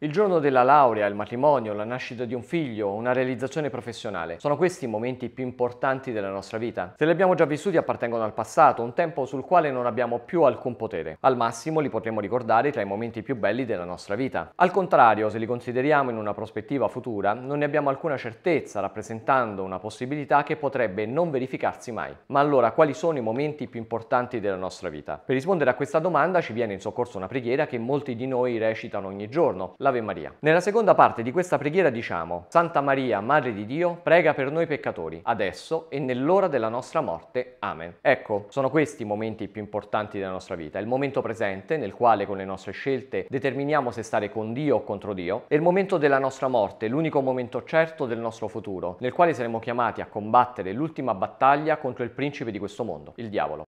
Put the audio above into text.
Il giorno della laurea, il matrimonio, la nascita di un figlio, una realizzazione professionale, sono questi i momenti più importanti della nostra vita. Se li abbiamo già vissuti appartengono al passato, un tempo sul quale non abbiamo più alcun potere. Al massimo li potremo ricordare tra i momenti più belli della nostra vita. Al contrario, se li consideriamo in una prospettiva futura, non ne abbiamo alcuna certezza, rappresentando una possibilità che potrebbe non verificarsi mai. Ma allora, quali sono i momenti più importanti della nostra vita? Per rispondere a questa domanda ci viene in soccorso una preghiera che molti di noi recitano ogni giorno l'Ave Maria. Nella seconda parte di questa preghiera diciamo Santa Maria, Madre di Dio, prega per noi peccatori, adesso e nell'ora della nostra morte. Amen. Ecco, sono questi i momenti più importanti della nostra vita, il momento presente nel quale con le nostre scelte determiniamo se stare con Dio o contro Dio, e il momento della nostra morte, l'unico momento certo del nostro futuro, nel quale saremo chiamati a combattere l'ultima battaglia contro il principe di questo mondo, il diavolo.